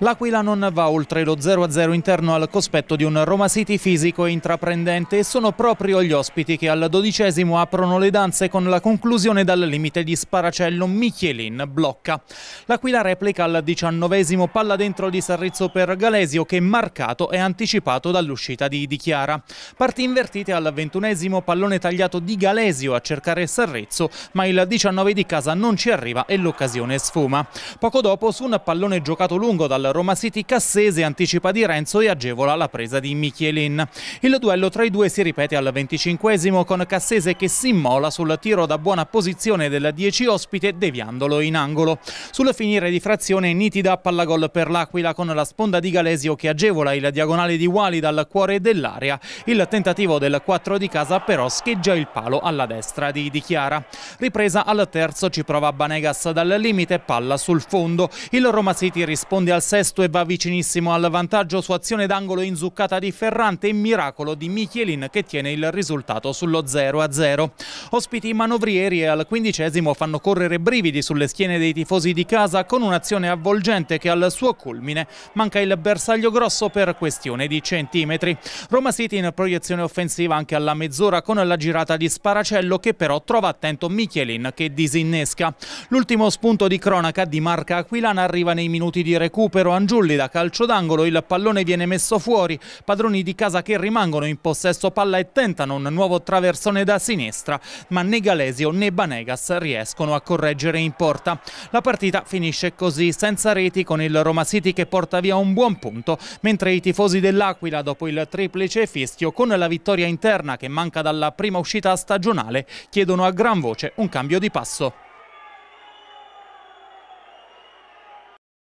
L'Aquila non va oltre lo 0-0 interno al cospetto di un Roma City fisico e intraprendente e sono proprio gli ospiti che al dodicesimo aprono le danze con la conclusione dal limite di Sparacello Michelin blocca. L'Aquila replica al diciannovesimo palla dentro di Sarrizzo per Galesio che marcato e anticipato dall'uscita di Di Chiara. Parti invertite al ventunesimo pallone tagliato di Galesio a cercare Sarrizzo ma il 19 di casa non ci arriva e l'occasione sfuma. Poco dopo su un pallone giocato lungo dal Roma City Cassese anticipa di Renzo e agevola la presa di Michelin. Il duello tra i due si ripete al 25 esimo con Cassese che si immola sul tiro da buona posizione del 10 ospite deviandolo in angolo. Sul finire di frazione nitida palla gol per l'Aquila con la sponda di Galesio che agevola il diagonale di Wali dal cuore dell'area. Il tentativo del 4 di casa però scheggia il palo alla destra di Di Chiara. Ripresa al terzo ci prova Banegas dal limite palla sul fondo. Il Roma City risponde al 6 sesto e va vicinissimo al vantaggio su azione d'angolo inzuccata di Ferrante e miracolo di Michelin che tiene il risultato sullo 0-0. Ospiti manovrieri al quindicesimo fanno correre brividi sulle schiene dei tifosi di casa con un'azione avvolgente che al suo culmine manca il bersaglio grosso per questione di centimetri. Roma City in proiezione offensiva anche alla mezz'ora con la girata di Sparacello che però trova attento Michelin che disinnesca. L'ultimo spunto di cronaca di Marca Aquilana arriva nei minuti di recupero Piero Angiulli da calcio d'angolo, il pallone viene messo fuori, padroni di casa che rimangono in possesso palla e tentano un nuovo traversone da sinistra, ma né Galesio né Banegas riescono a correggere in porta. La partita finisce così, senza reti con il Roma City che porta via un buon punto, mentre i tifosi dell'Aquila dopo il triplice fischio con la vittoria interna che manca dalla prima uscita stagionale chiedono a gran voce un cambio di passo.